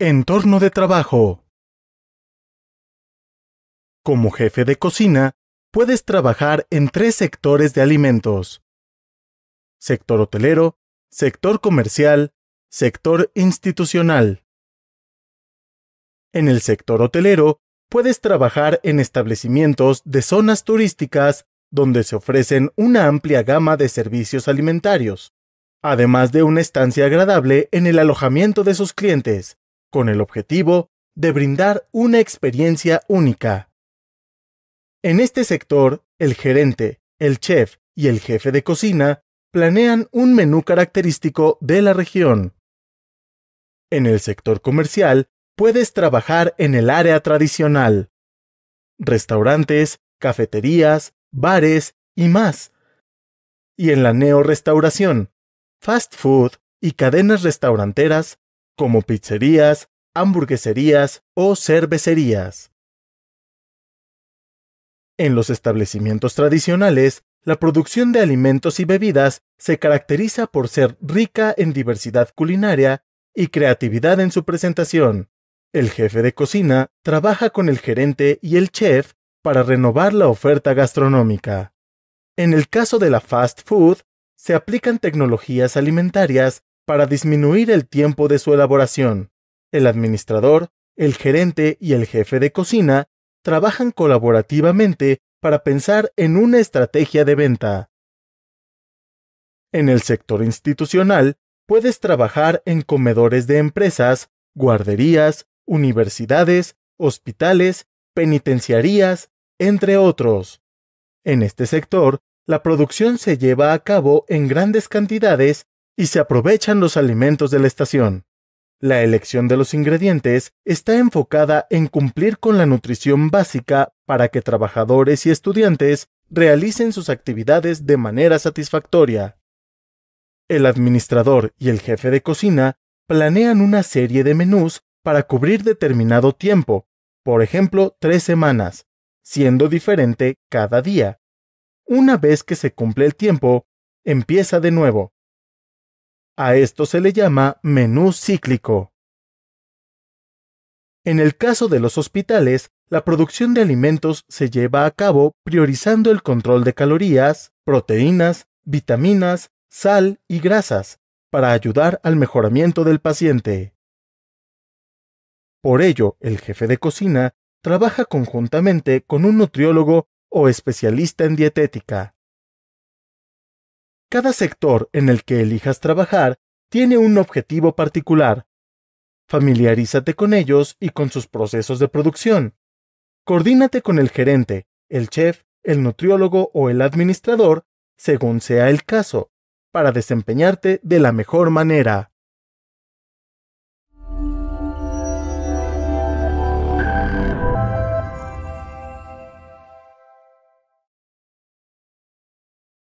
Entorno de trabajo. Como jefe de cocina, puedes trabajar en tres sectores de alimentos. Sector hotelero, sector comercial, sector institucional. En el sector hotelero, puedes trabajar en establecimientos de zonas turísticas donde se ofrecen una amplia gama de servicios alimentarios, además de una estancia agradable en el alojamiento de sus clientes, con el objetivo de brindar una experiencia única. En este sector, el gerente, el chef y el jefe de cocina planean un menú característico de la región. En el sector comercial, puedes trabajar en el área tradicional. Restaurantes, cafeterías, bares y más. Y en la restauración, fast food y cadenas restauranteras como pizzerías, hamburgueserías o cervecerías. En los establecimientos tradicionales, la producción de alimentos y bebidas se caracteriza por ser rica en diversidad culinaria y creatividad en su presentación. El jefe de cocina trabaja con el gerente y el chef para renovar la oferta gastronómica. En el caso de la fast food, se aplican tecnologías alimentarias para disminuir el tiempo de su elaboración. El administrador, el gerente y el jefe de cocina trabajan colaborativamente para pensar en una estrategia de venta. En el sector institucional, puedes trabajar en comedores de empresas, guarderías, universidades, hospitales, penitenciarías, entre otros. En este sector, la producción se lleva a cabo en grandes cantidades y se aprovechan los alimentos de la estación. La elección de los ingredientes está enfocada en cumplir con la nutrición básica para que trabajadores y estudiantes realicen sus actividades de manera satisfactoria. El administrador y el jefe de cocina planean una serie de menús para cubrir determinado tiempo, por ejemplo, tres semanas, siendo diferente cada día. Una vez que se cumple el tiempo, empieza de nuevo a esto se le llama menú cíclico. En el caso de los hospitales, la producción de alimentos se lleva a cabo priorizando el control de calorías, proteínas, vitaminas, sal y grasas, para ayudar al mejoramiento del paciente. Por ello, el jefe de cocina trabaja conjuntamente con un nutriólogo o especialista en dietética, cada sector en el que elijas trabajar tiene un objetivo particular. Familiarízate con ellos y con sus procesos de producción. Coordínate con el gerente, el chef, el nutriólogo o el administrador, según sea el caso, para desempeñarte de la mejor manera.